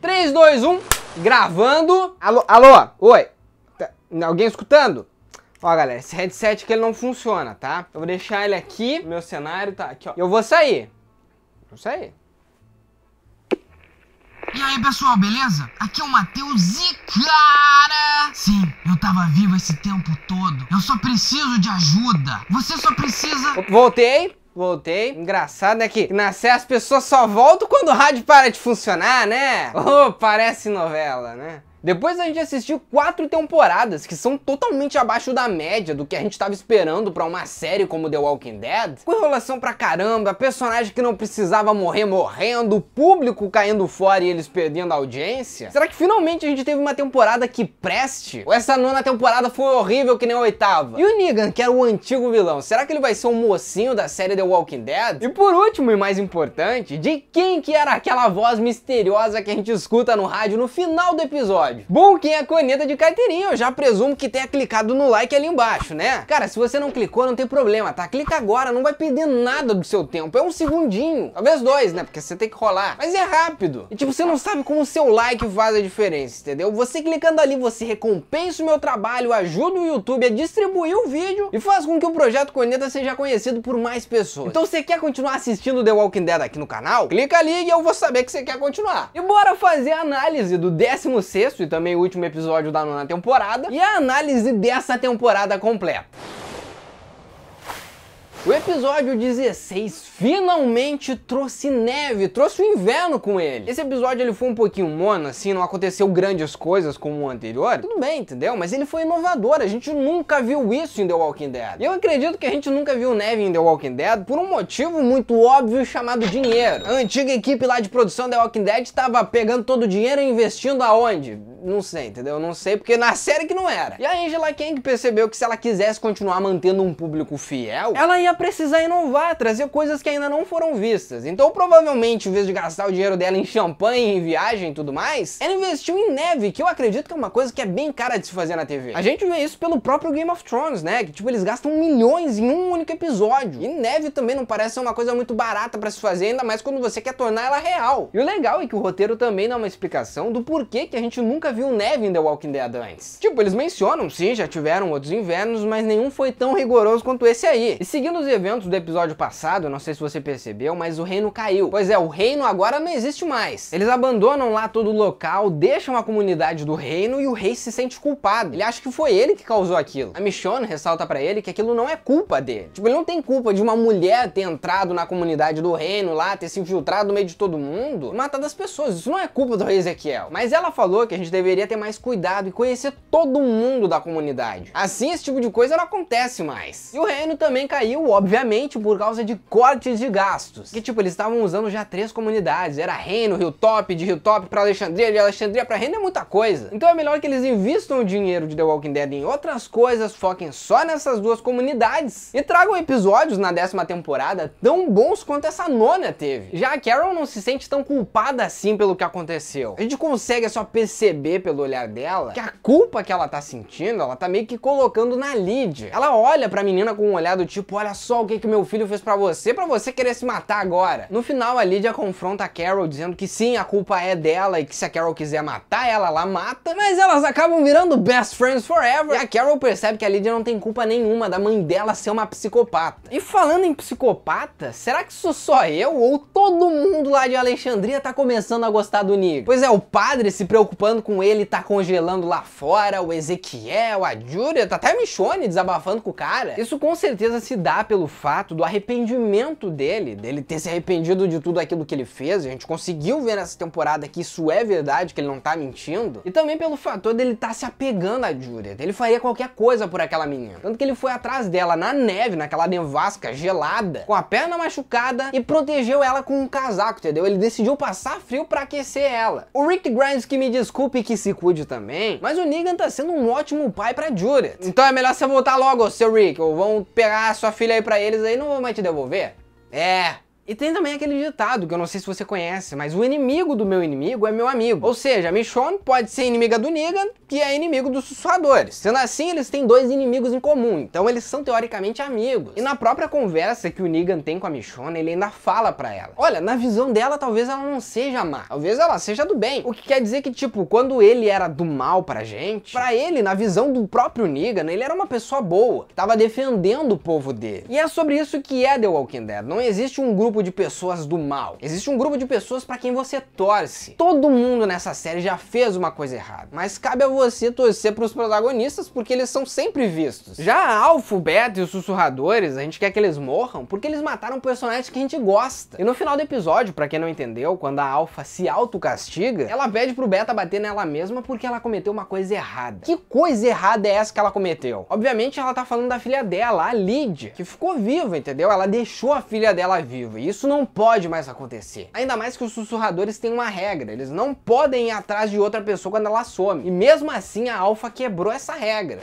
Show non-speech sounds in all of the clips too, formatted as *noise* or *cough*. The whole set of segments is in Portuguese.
3, 2, 1, gravando. Alô, alô, oi. Tá, alguém escutando? Ó, galera, esse headset aqui ele não funciona, tá? Eu vou deixar ele aqui, meu cenário tá aqui, ó. Eu vou sair. Vou sair. E aí pessoal, beleza? Aqui é o Matheus e cara! Sim, eu tava vivo esse tempo todo. Eu só preciso de ajuda. Você só precisa. Voltei. Voltei. Engraçado, é Que na as pessoas só voltam quando o rádio para de funcionar, né? oh, parece novela, né? Depois a gente assistiu quatro temporadas que são totalmente abaixo da média do que a gente estava esperando para uma série como The Walking Dead, com enrolação pra caramba, personagem que não precisava morrer morrendo, público caindo fora e eles perdendo a audiência. Será que finalmente a gente teve uma temporada que preste? Ou essa nona temporada foi horrível que nem a oitava? E o Negan, que era o antigo vilão, será que ele vai ser um mocinho da série The Walking Dead? E por último e mais importante, de quem que era aquela voz misteriosa que a gente escuta no rádio no final do episódio? episódio. Bom, quem é coneta de carteirinha, eu já presumo que tenha clicado no like ali embaixo, né? Cara, se você não clicou, não tem problema, tá? Clica agora, não vai perder nada do seu tempo. É um segundinho, talvez dois, né? Porque você tem que rolar. Mas é rápido. E tipo, você não sabe como o seu like faz a diferença, entendeu? Você clicando ali, você recompensa o meu trabalho, ajuda o YouTube a distribuir o vídeo e faz com que o projeto Coneta seja conhecido por mais pessoas. Então, você quer continuar assistindo The Walking Dead aqui no canal? Clica ali e eu vou saber que você quer continuar. E bora fazer a análise do 16 e também o último episódio da nona temporada e a análise dessa temporada completa. O episódio 16 finalmente trouxe neve, trouxe o inverno com ele. Esse episódio ele foi um pouquinho mono, assim, não aconteceu grandes coisas como o anterior. Tudo bem, entendeu? Mas ele foi inovador, a gente nunca viu isso em The Walking Dead. E eu acredito que a gente nunca viu neve em The Walking Dead por um motivo muito óbvio chamado dinheiro. A antiga equipe lá de produção The Walking Dead estava pegando todo o dinheiro e investindo aonde? Não sei, entendeu? Não sei, porque na série que não era. E a Angela Kang percebeu que se ela quisesse continuar mantendo um público fiel, ela ia ia precisar inovar, trazer coisas que ainda não foram vistas. Então, provavelmente, em vez de gastar o dinheiro dela em champanhe, em viagem e tudo mais, ela investiu em neve, que eu acredito que é uma coisa que é bem cara de se fazer na TV. A gente vê isso pelo próprio Game of Thrones, né? Que, tipo, eles gastam milhões em um único episódio. E neve também não parece ser uma coisa muito barata para se fazer, ainda mais quando você quer tornar ela real. E o legal é que o roteiro também dá uma explicação do porquê que a gente nunca viu neve em The Walking Dead antes. Tipo, eles mencionam, sim, já tiveram outros invernos, mas nenhum foi tão rigoroso quanto esse aí. E seguindo dos eventos do episódio passado, não sei se você percebeu, mas o reino caiu. Pois é, o reino agora não existe mais. Eles abandonam lá todo o local, deixam a comunidade do reino e o rei se sente culpado. Ele acha que foi ele que causou aquilo. A Michonne ressalta para ele que aquilo não é culpa dele. Tipo, ele não tem culpa de uma mulher ter entrado na comunidade do reino lá, ter se infiltrado no meio de todo mundo e matado as pessoas. Isso não é culpa do rei Ezequiel. Mas ela falou que a gente deveria ter mais cuidado e conhecer todo mundo da comunidade. Assim, esse tipo de coisa não acontece mais. E o reino também caiu, obviamente, por causa de cortes de gastos. Que tipo, eles estavam usando já três comunidades, era Reino, Rio Top, de Rio Top para Alexandria, de Alexandria para Reino é muita coisa. Então é melhor que eles invistam o dinheiro de The Walking Dead em outras coisas, foquem só nessas duas comunidades e tragam episódios na décima temporada tão bons quanto essa nona teve. Já a Carol não se sente tão culpada assim pelo que aconteceu. A gente consegue só perceber pelo olhar dela que a culpa que ela tá sentindo, ela tá meio que colocando na Lid. Ela olha pra menina com um olhar do tipo, olha só o que, que meu filho fez para você, para você querer se matar agora. No final, a Lydia confronta a Carol, dizendo que sim, a culpa é dela e que se a Carol quiser matar ela, ela mata, mas elas acabam virando best friends forever. E a Carol percebe que a Lydia não tem culpa nenhuma da mãe dela ser uma psicopata. E falando em psicopata, será que sou só eu ou todo mundo lá de Alexandria tá começando a gostar do Nick? Pois é, o padre se preocupando com ele tá congelando lá fora, o Ezequiel, a Júlia, tá até a Michonne desabafando com o cara. Isso com certeza se dá pelo fato do arrependimento dele, dele ter se arrependido de tudo aquilo que ele fez, a gente conseguiu ver nessa temporada que isso é verdade, que ele não tá mentindo, e também pelo fator dele tá se apegando à Juliet, ele faria qualquer coisa por aquela menina. Tanto que ele foi atrás dela na neve, naquela nevasca gelada, com a perna machucada e protegeu ela com um casaco, entendeu? Ele decidiu passar frio para aquecer ela. O Rick Grimes que me desculpe que se cuide também, mas o Negan tá sendo um ótimo pai pra Juliet. Então é melhor você voltar logo, seu Rick, ou vão pegar a sua filha aí pra eles aí, não vou mais te devolver? É, e tem também aquele ditado que eu não sei se você conhece, mas o inimigo do meu inimigo é meu amigo. Ou seja, a Michonne pode ser inimiga do Negan, que é inimigo dos sussurradores. Sendo assim, eles têm dois inimigos em comum, então eles são teoricamente amigos. E na própria conversa que o Negan tem com a Michonne, ele ainda fala pra ela. Olha, na visão dela, talvez ela não seja má. Talvez ela seja do bem. O que quer dizer que, tipo, quando ele era do mal pra gente, pra ele, na visão do próprio Negan, ele era uma pessoa boa. Que tava defendendo o povo dele. E é sobre isso que é The Walking Dead. Não existe um grupo grupo de pessoas do mal. Existe um grupo de pessoas para quem você torce. Todo mundo nessa série já fez uma coisa errada, mas cabe a você torcer para os protagonistas porque eles são sempre vistos. Já Alf, Beto e os Sussurradores, a gente quer que eles morram porque eles mataram personagens que a gente gosta. E no final do episódio, para quem não entendeu, quando a Alfa se autocastiga, ela pede pro Beta bater nela mesma porque ela cometeu uma coisa errada. Que coisa errada é essa que ela cometeu? Obviamente ela tá falando da filha dela, a Lydia, que ficou viva, entendeu? Ela deixou a filha dela viva. E isso não pode mais acontecer. Ainda mais que os sussurradores têm uma regra, eles não podem ir atrás de outra pessoa quando ela some. E mesmo assim a Alpha quebrou essa regra.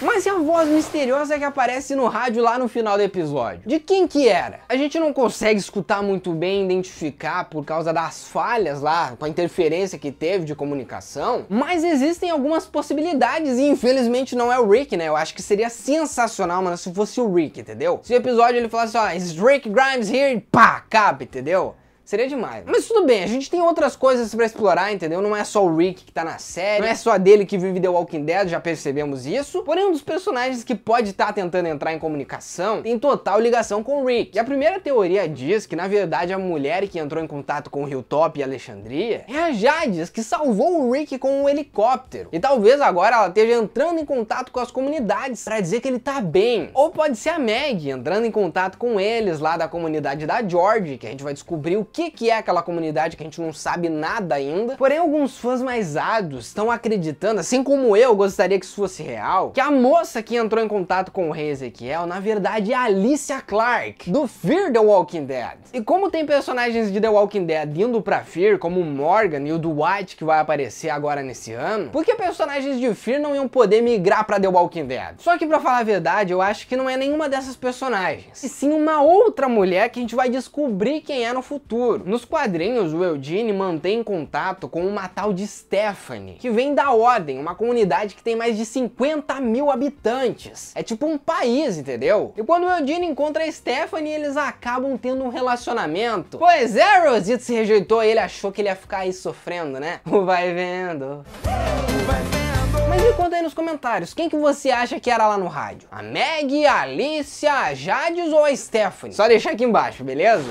Mas e a voz misteriosa que aparece no rádio lá no final do episódio? De quem que era? A gente não consegue escutar muito bem, identificar por causa das falhas lá, com a interferência que teve de comunicação, mas existem algumas possibilidades e infelizmente não é o Rick, né? Eu acho que seria sensacional, mano, se fosse o Rick, entendeu? Se o episódio ele falasse, ó, it's Rick Grimes here, pá, acaba, entendeu? Seria demais. Mas tudo bem, a gente tem outras coisas para explorar, entendeu? Não é só o Rick que tá na série, não é, é só dele que vive The Walking Dead, já percebemos isso. Porém, um dos personagens que pode estar tá tentando entrar em comunicação tem total ligação com o Rick. E a primeira teoria diz que, na verdade, a mulher que entrou em contato com o Hilltop e Alexandria é a Jades, que salvou o Rick com um helicóptero. E talvez agora ela esteja entrando em contato com as comunidades para dizer que ele tá bem. Ou pode ser a Meg entrando em contato com eles lá da comunidade da George, que a gente vai descobrir o que, que é aquela comunidade que a gente não sabe nada ainda. Porém, alguns fãs mais ados estão acreditando, assim como eu gostaria que isso fosse real, que a moça que entrou em contato com o rei Ezequiel, na verdade, é Alicia Clark, do Fear the Walking Dead. E como tem personagens de The Walking Dead indo pra Fear, como o Morgan e o Dwight, que vai aparecer agora nesse ano, por que personagens de Fear não iam poder migrar pra The Walking Dead? Só que, pra falar a verdade, eu acho que não é nenhuma dessas personagens, e sim uma outra mulher que a gente vai descobrir quem é no futuro futuro. Nos quadrinhos, o Eugene mantém contato com uma tal de Stephanie, que vem da Ordem, uma comunidade que tem mais de 50 mil habitantes. É tipo um país, entendeu? E quando o Eugene encontra a Stephanie, eles acabam tendo um relacionamento. Pois é, Rosita se rejeitou ele achou que ele ia ficar aí sofrendo, né? Vai *laughs* vendo. Vai vendo. Mas me conta aí nos comentários, quem que você acha que era lá no rádio? A Meg, a Alicia, a Jades ou a Stephanie? Só deixar aqui embaixo, beleza?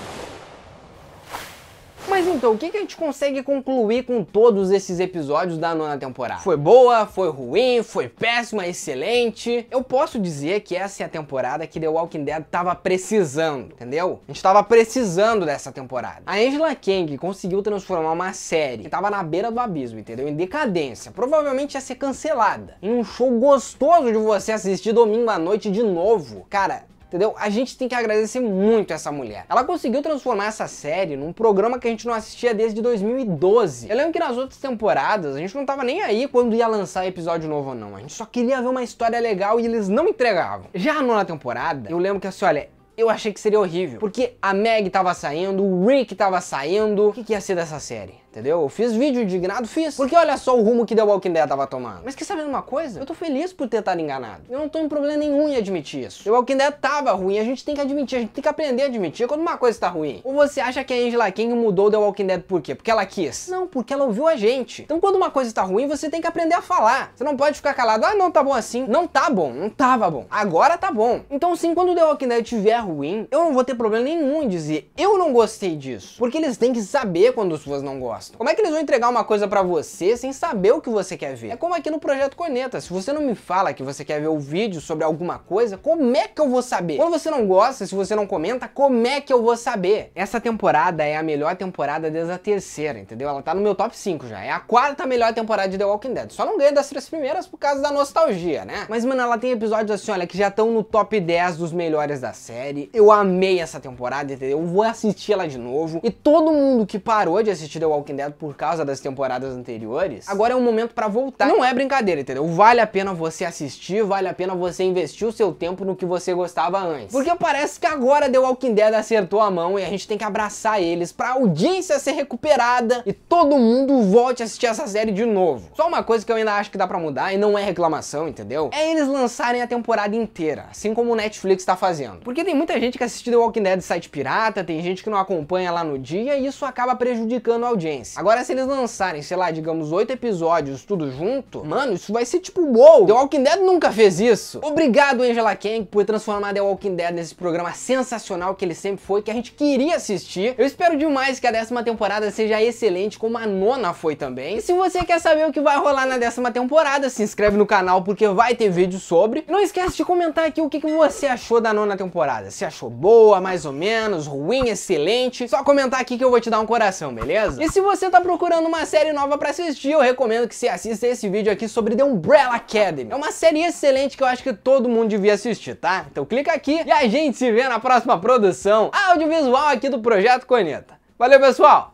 Mas então, o que, que a gente consegue concluir com todos esses episódios da nona temporada? Foi boa, foi ruim, foi péssima, excelente. Eu posso dizer que essa é a temporada que The Walking Dead tava precisando, entendeu? A gente tava precisando dessa temporada. A Angela Kang conseguiu transformar uma série que tava na beira do abismo, entendeu? Em decadência, provavelmente ia ser cancelada. Em um show gostoso de você assistir domingo à noite de novo. Cara, entendeu? A gente tem que agradecer muito essa mulher. Ela conseguiu transformar essa série num programa que a gente não assistia desde 2012. Eu lembro que nas outras temporadas a gente não tava nem aí quando ia lançar episódio novo ou não. A gente só queria ver uma história legal e eles não entregavam. Já na nona temporada, eu lembro que assim, olha, eu achei que seria horrível. Porque a Meg tava saindo, o Rick tava saindo. O que, que ia ser dessa série? entendeu? Eu fiz vídeo indignado, fiz. Porque olha só o rumo que The Walking Dead tava tomando. Mas quer saber uma coisa? Eu tô feliz por ter estado enganado. Eu não tô em problema nenhum em admitir isso. The Walking Dead tava ruim, a gente tem que admitir, a gente tem que aprender a admitir quando uma coisa tá ruim. Ou você acha que a Angela King mudou The Walking Dead por quê? Porque ela quis? Não, porque ela ouviu a gente. Então quando uma coisa tá ruim, você tem que aprender a falar. Você não pode ficar calado, ah, não tá bom assim. Não tá bom, não tava bom. Agora tá bom. Então sim, quando The Walking Dead tiver ruim, eu não vou ter problema nenhum em dizer, eu não gostei disso. Porque eles têm que saber quando as pessoas não gostam gostam. Como é que eles vão entregar uma coisa para você sem saber o que você quer ver? É como aqui no Projeto Coneta, se você não me fala que você quer ver o um vídeo sobre alguma coisa, como é que eu vou saber? Quando você não gosta, se você não comenta, como é que eu vou saber? Essa temporada é a melhor temporada desde a terceira, entendeu? Ela tá no meu top 5 já, é a quarta melhor temporada de The Walking Dead. Só não ganha das três primeiras por causa da nostalgia, né? Mas, mano, ela tem episódios assim, olha, que já estão no top 10 dos melhores da série. Eu amei essa temporada, entendeu? Eu vou assistir ela de novo. E todo mundo que parou de assistir The Walking Walking Dead por causa das temporadas anteriores, agora é um momento para voltar. Não é brincadeira, entendeu? Vale a pena você assistir, vale a pena você investir o seu tempo no que você gostava antes. Porque parece que agora The Walking Dead acertou a mão e a gente tem que abraçar eles pra audiência ser recuperada e todo mundo volte a assistir essa série de novo. Só uma coisa que eu ainda acho que dá pra mudar e não é reclamação, entendeu? É eles lançarem a temporada inteira, assim como o Netflix tá fazendo. Porque tem muita gente que assiste The Walking Dead site pirata, tem gente que não acompanha lá no dia e isso acaba prejudicando a audiência sequência. Agora, se eles lançarem, sei lá, digamos, oito episódios tudo junto, mano, isso vai ser tipo, wow, The Walking Dead nunca fez isso. Obrigado, Angela Kang, por transformar The Walking Dead nesse programa sensacional que ele sempre foi, que a gente queria assistir. Eu espero demais que a décima temporada seja excelente, como a nona foi também. E se você quer saber o que vai rolar na décima temporada, se inscreve no canal, porque vai ter vídeo sobre. E não esquece de comentar aqui o que, que você achou da nona temporada. Se achou boa, mais ou menos, ruim, excelente. Só comentar aqui que eu vou te dar um coração, beleza? E se você você tá procurando uma série nova para assistir, eu recomendo que você assista esse vídeo aqui sobre The Umbrella Academy. É uma série excelente que eu acho que todo mundo devia assistir, tá? Então clica aqui e a gente se vê na próxima produção audiovisual aqui do Projeto Coneta. Valeu, pessoal!